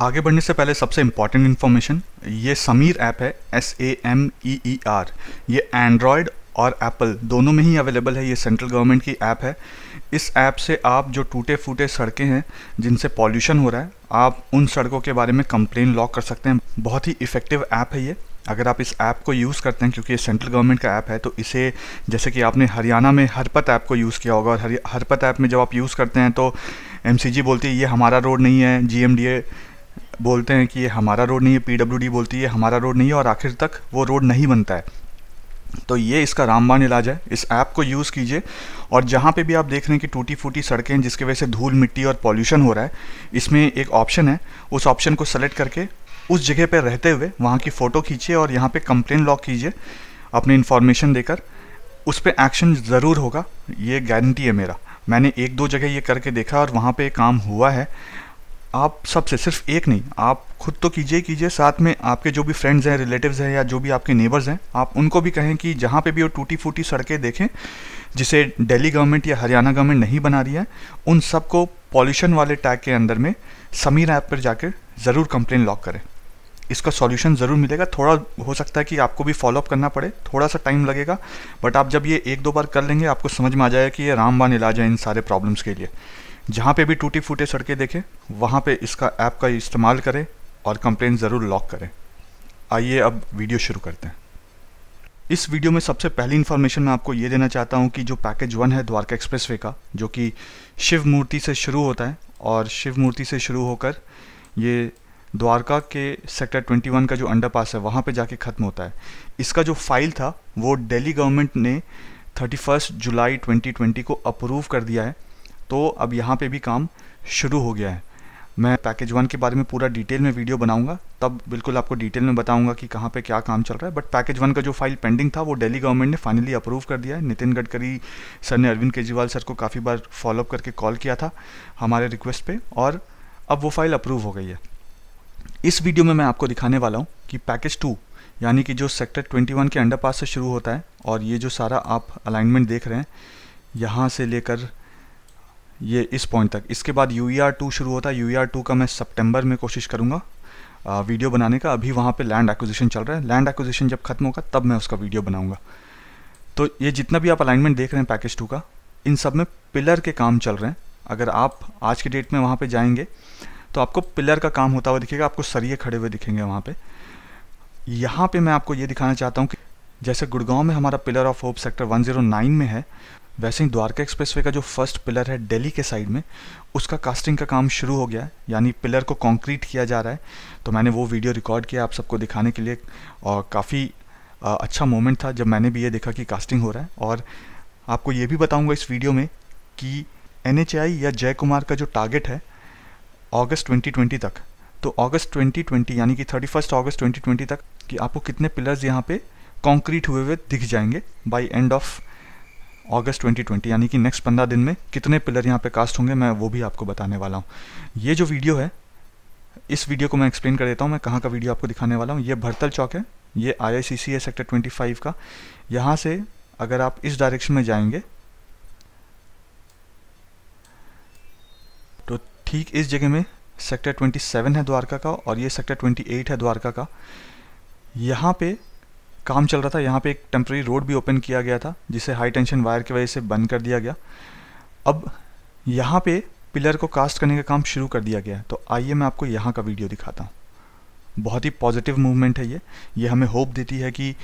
आगे बढ़ने से पहले सबसे इम्पॉर्टेंट इन्फॉर्मेशन ये समीर ऐप है S A M E E R ये एंड्रॉयड और एप्पल दोनों में ही अवेलेबल है ये सेंट्रल गवर्नमेंट की ऐप है इस ऐप से आप जो टूटे फूटे सड़कें हैं जिनसे पॉल्यूशन हो रहा है आप उन सड़कों के बारे में कंप्लेन लॉक कर सकते हैं बहुत ही इफ़ेक्टिव ऐप है ये अगर आप इस ऐप को यूज़ करते हैं क्योंकि ये सेंट्रल गवर्नमेंट का ऐप है तो इसे जैसे कि आपने हरियाणा में हरपत ऐप को यूज़ किया होगा और हरपत ऐप में जब आप यूज़ करते हैं तो एम बोलती है ये हमारा रोड नहीं है जी बोलते हैं कि ये हमारा रोड नहीं है पीडब्ल्यूडी बोलती है हमारा रोड नहीं है और आखिर तक वो रोड नहीं बनता है तो ये इसका रामबाण इलाज है इस ऐप को यूज़ कीजिए और जहाँ पे भी आप देख रहे हैं कि टूटी फूटी सड़कें हैं जिसकी वजह से धूल मिट्टी और पॉल्यूशन हो रहा है इसमें एक ऑप्शन है उस ऑप्शन को सेलेक्ट करके उस जगह पर रहते हुए वहाँ की फ़ोटो खींचिए और यहाँ पर कंप्लेन लॉक कीजिए अपनी इन्फॉर्मेशन देकर उस पर एक्शन ज़रूर होगा ये गारंटी है मेरा मैंने एक दो जगह ये करके देखा और वहाँ पर काम हुआ है आप सबसे सिर्फ एक नहीं आप खुद तो कीजिए कीजिए साथ में आपके जो भी फ्रेंड्स हैं रिलेटिव्स हैं या जो भी आपके नेबर्स हैं आप उनको भी कहें कि जहाँ पे भी वो टूटी फूटी सड़कें देखें जिसे दिल्ली गवर्नमेंट या हरियाणा गवर्नमेंट नहीं बना रही है उन सबको पॉल्यूशन वाले टैग के अंदर में समीर ऐप पर जाकर ज़रूर कंप्लेन लॉक करें इसका सॉल्यूशन ज़रूर मिलेगा थोड़ा हो सकता है कि आपको भी फॉलोअप करना पड़े थोड़ा सा टाइम लगेगा बट आप जब ये एक दो बार कर लेंगे आपको समझ में आ जाएगा कि ये रामबान इलाज है इन सारे प्रॉब्लम्स के लिए जहाँ पे भी टूटी फूटे सड़कें देखें वहाँ पे इसका ऐप का इस्तेमाल करें और कंप्लेन ज़रूर लॉक करें आइए अब वीडियो शुरू करते हैं इस वीडियो में सबसे पहली इन्फॉर्मेशन मैं आपको ये देना चाहता हूँ कि जो पैकेज वन है द्वारका एक्सप्रेस का जो कि शिव मूर्ति से शुरू होता है और शिव मूर्ति से शुरू होकर ये द्वारका के सेक्टर 21 का जो अंडरपास है वहाँ पे जाके ख़त्म होता है इसका जो फाइल था वो दिल्ली गवर्नमेंट ने 31 जुलाई 2020 को अप्रूव कर दिया है तो अब यहाँ पे भी काम शुरू हो गया है मैं पैकेज वन के बारे में पूरा डिटेल में वीडियो बनाऊंगा तब बिल्कुल आपको डिटेल में बताऊंगा कि कहाँ पे क्या काम चल रहा है बट पैकेज वन का जो फाइल पेंडिंग था वो दिल्ली गवर्नमेंट ने फाइनली अप्रूव कर दिया है नितिन गडकरी सर ने अरविंद केजरीवाल सर को काफ़ी बार फॉलोअप करके कॉल किया था हमारे रिक्वेस्ट पर और अब वो फाइल अप्रूव हो गई है इस वीडियो में मैं आपको दिखाने वाला हूँ कि पैकेज टू यानी कि जो सेक्टर 21 के अंडर से शुरू होता है और ये जो सारा आप अलाइनमेंट देख रहे हैं यहाँ से लेकर ये इस पॉइंट तक इसके बाद यू ई आर टू शुरू होता है यू ई आर टू का मैं सितंबर में कोशिश करूँगा वीडियो बनाने का अभी वहाँ पे लैंड एक्विजिशन चल रहा है लैंड एक्विजिशन जब खत्म होगा तब मैं उसका वीडियो बनाऊँगा तो ये जितना भी आप अलाइनमेंट देख रहे हैं पैकेज टू का इन सब में पिलर के काम चल रहे हैं अगर आप आज के डेट में वहाँ पर जाएंगे तो आपको पिलर का काम होता हुआ दिखेगा आपको सरिये खड़े हुए दिखेंगे वहाँ पर यहाँ पर मैं आपको ये दिखाना चाहता हूँ कि जैसे गुड़गांव में हमारा पिलर ऑफ होप सेक्टर 109 में है वैसे ही द्वारका एक्सप्रेसवे का जो फर्स्ट पिलर है दिल्ली के साइड में उसका कास्टिंग का काम शुरू हो गया है यानी पिलर को कंक्रीट किया जा रहा है तो मैंने वो वीडियो रिकॉर्ड किया आप सबको दिखाने के लिए और काफ़ी अच्छा मोमेंट था जब मैंने भी ये देखा कि कास्टिंग हो रहा है और आपको ये भी बताऊँगा इस वीडियो में कि एन या जय कुमार का जो टारगेट है अगस्त 2020 तक तो अगस्त 2020 यानी कि 31 अगस्त 2020 तक कि आपको कितने पिलर्स यहाँ पे कंक्रीट हुए हुए दिख जाएंगे बाय एंड ऑफ अगस्त 2020 यानी कि नेक्स्ट पंद्रह दिन में कितने पिलर यहाँ पे कास्ट होंगे मैं वो भी आपको बताने वाला हूँ ये जो वीडियो है इस वीडियो को मैं एक्सप्लेन कर देता हूँ मैं कहाँ का वीडियो आपको दिखाने वाला हूँ ये भरतल चौक है ये आई आई सी सी है सेक्टर ट्वेंटी फाइव का यहाँ से अगर आप इस डायरेक्शन में जाएंगे तो ठीक इस जगह में सेक्टर 27 है द्वारका का और ये सेक्टर 28 है द्वारका का यहाँ पे काम चल रहा था यहाँ पे एक टेम्प्रेरी रोड भी ओपन किया गया था जिसे हाई टेंशन वायर की वजह से बंद कर दिया गया अब यहाँ पे पिलर को कास्ट करने का काम शुरू कर दिया गया तो आइए मैं आपको यहाँ का वीडियो दिखाता हूँ बहुत ही पॉजिटिव मूवमेंट है ये ये हमें होप देती है कि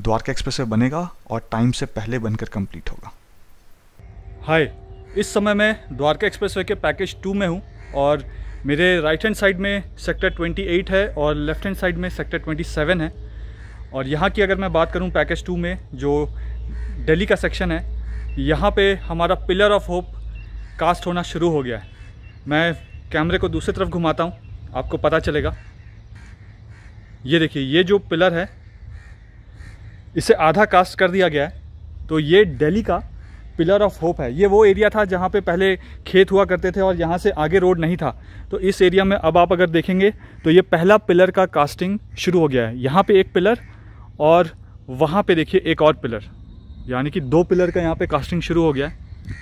द्वारका एक्सप्रेस बनेगा और टाइम से पहले बनकर कंप्लीट होगा हाय इस समय मैं द्वारका एक्सप्रेस के पैकेज टू में हूँ और मेरे राइट हैंड साइड में सेक्टर 28 है और लेफ्ट हैंड साइड में सेक्टर 27 है और यहाँ की अगर मैं बात करूँ पैकेज टू में जो दिल्ली का सेक्शन है यहाँ पे हमारा पिलर ऑफ होप कास्ट होना शुरू हो गया है मैं कैमरे को दूसरी तरफ घुमाता हूँ आपको पता चलेगा ये देखिए ये जो पिलर है इसे आधा कास्ट कर दिया गया है तो ये दिल्ली का पिलर ऑफ होप है ये वो एरिया था जहाँ पे पहले खेत हुआ करते थे और यहाँ से आगे रोड नहीं था तो इस एरिया में अब आप अगर देखेंगे तो ये पहला पिलर का कास्टिंग शुरू हो गया है यहाँ पे एक पिलर और वहाँ पे देखिए एक और पिलर यानी कि दो पिलर का यहाँ पे कास्टिंग शुरू हो गया है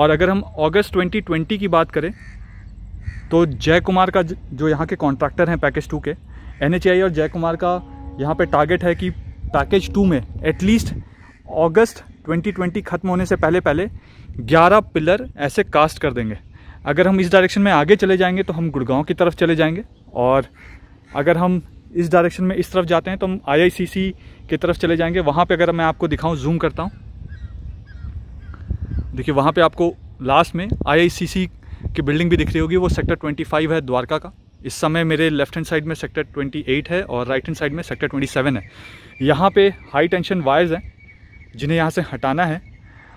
और अगर हम अगस्त 2020 की बात करें तो जय कुमार का जो यहाँ के कॉन्ट्रैक्टर हैं पैकेज टू के एन और जय कुमार का यहाँ पे टारगेट है कि पैकेज टू में एटलीस्ट अगस्त 2020 ख़त्म होने से पहले पहले 11 पिलर ऐसे कास्ट कर देंगे अगर हम इस डायरेक्शन में आगे चले जाएंगे तो हम गुड़गांव की तरफ चले जाएंगे और अगर हम इस डायरेक्शन में इस तरफ जाते हैं तो हम आईआईसीसी की तरफ चले जाएंगे वहाँ पे अगर मैं आपको दिखाऊं जूम करता हूँ देखिए वहाँ पे आपको लास्ट में आईआईसीसी की बिल्डिंग भी दिख रही होगी वो सेक्टर 25 है द्वारका का इस समय मेरे लेफ्ट हैंड साइड में सेक्टर 28 है और राइट हैंड साइड में सेक्टर ट्वेंटी है यहाँ पर हाई टेंशन वायर्स हैं जिन्हें यहाँ से हटाना है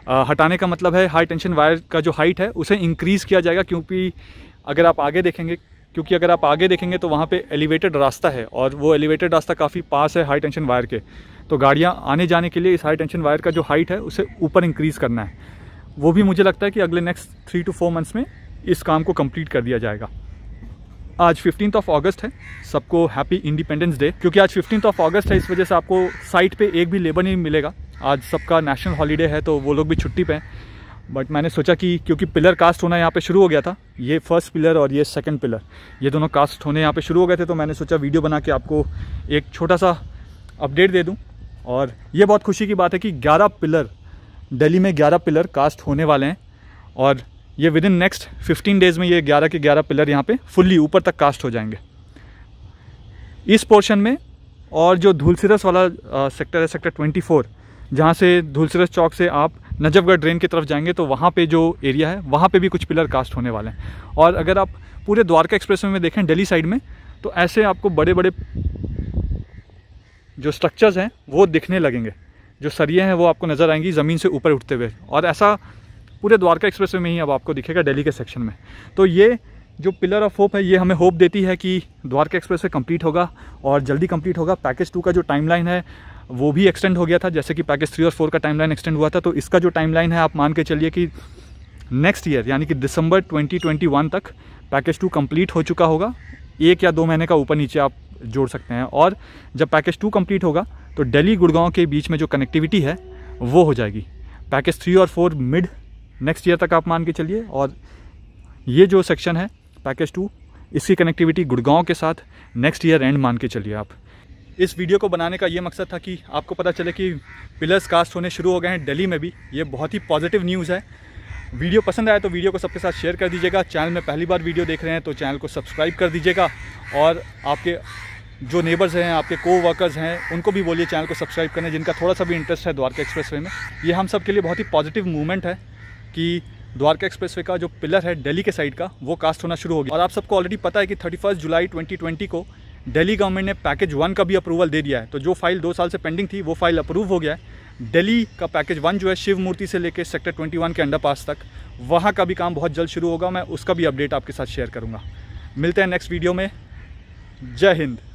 आ, हटाने का मतलब है हाई टेंशन वायर का जो हाइट है उसे इंक्रीज़ किया जाएगा क्योंकि अगर आप आगे देखेंगे क्योंकि अगर आप आगे देखेंगे तो वहाँ पे एलिवेटेड रास्ता है और वो एलिवेटेड रास्ता काफ़ी पास है हाई टेंशन वायर के तो गाड़ियाँ आने जाने के लिए इस हाई टेंशन वायर का जो हाइट है उसे ऊपर इंक्रीज़ करना है वो भी मुझे लगता है कि अगले next three two four months में इस काम को कम्प्लीट कर दिया जाएगा आज फिफ्टीन ऑफ अगस्त है सबको हैप्पी इंडिपेंडेंस डे क्योंकि आज फिफ्टीन ऑफ अगस्त है इस वजह से आपको साइट पर एक भी लेबर नहीं मिलेगा आज सबका नेशनल हॉलीडे है तो वो लोग भी छुट्टी पे हैं बट मैंने सोचा कि क्योंकि पिलर कास्ट होना यहाँ पे शुरू हो गया था ये फर्स्ट पिलर और ये सेकंड पिलर ये दोनों कास्ट होने यहाँ पे शुरू हो गए थे तो मैंने सोचा वीडियो बना के आपको एक छोटा सा अपडेट दे दूँ और ये बहुत खुशी की बात है कि ग्यारह पिलर दिल्ली में ग्यारह पिलर कास्ट होने वाले हैं और ये within next fifteen days में ये ग्यारह के ग्यारह पिलर यहाँ पर फुल्ली ऊपर तक कास्ट हो जाएंगे इस पोर्शन में और जो धूलसिरस वाला सेक्टर है सेक्टर ट्वेंटी फोर जहाँ से धूलसिरस चौक से आप नजफगढ़ ड्रेन की तरफ जाएंगे तो वहाँ पे जो एरिया है वहाँ पे भी कुछ पिलर कास्ट होने वाले हैं और अगर आप पूरे द्वारका एक्सप्रेस में देखें दिल्ली साइड में तो ऐसे आपको बड़े बड़े जो स्ट्रक्चर्स हैं वो दिखने लगेंगे जो सरिये हैं वो आपको नज़र आएंगी ज़मीन से ऊपर उठते हुए और ऐसा पूरे द्वारका एक्सप्रेस में ही अब आपको दिखेगा डेली के सेक्शन में तो ये जो पिलर ऑफ होप है ये हमें होप देती है कि द्वारका एक्सप्रेस वे कम्प्लीट होगा और जल्दी कम्प्लीट होगा पैकेज टू का जो टाइमलाइन है वो भी एक्सटेंड हो गया था जैसे कि पैकेज थ्री और फोर का टाइमलाइन एक्सटेंड हुआ था तो इसका जो टाइमलाइन है आप मान के चलिए कि नेक्स्ट ईयर यानी कि दिसंबर 2021 तक पैकेज टू कंप्लीट हो चुका होगा एक या दो महीने का ऊपर नीचे आप जोड़ सकते हैं और जब पैकेज टू कम्प्लीट होगा तो डेली गुड़गांव के बीच में जो कनेक्टिविटी है वो हो जाएगी पैकेज थ्री और फोर मिड नेक्स्ट ईयर तक आप मान के चलिए और ये जो सेक्शन है पैकेज टू इसकी कनेक्टिविटी गुड़गांव के साथ नेक्स्ट ईयर एंड मान के चलिए आप इस वीडियो को बनाने का ये मकसद था कि आपको पता चले कि पिलर्स कास्ट होने शुरू हो गए हैं दिल्ली में भी ये बहुत ही पॉजिटिव न्यूज़ है वीडियो पसंद आया तो वीडियो को सबके साथ शेयर कर दीजिएगा चैनल में पहली बार वीडियो देख रहे हैं तो चैनल को सब्सक्राइब कर दीजिएगा और आपके जो नेबर्स हैं आपके को वर्कर्स हैं उनको भी बोलिए चैनल को सब्सक्राइब करने जिनका थोड़ा सा भी इंटरेस्ट है द्वारका एक्सप्रेस में ये हम सब के लिए बहुत ही पॉजिटिव मूवमेंट है कि द्वारका एक्सप्रेसवे का जो पिलर है दिल्ली के साइड का वो कास्ट होना शुरू हो गया और आप सबको ऑलरेडी पता है कि 31 जुलाई 2020 को दिल्ली गवर्नमेंट ने पैकेज वन का भी अप्रूवल दे दिया है तो जो फाइल दो साल से पेंडिंग थी वो फाइल अप्रूव हो गया है दिल्ली का पैकेज वन जो है शिव मूर्ति से लेकर सेक्टर 21 के अंडर पास तक वहाँ का भी काम बहुत जल्द शुरू होगा मैं उसका भी अपडेट आपके साथ शेयर करूँगा मिलते हैं नेक्स्ट वीडियो में जय हिंद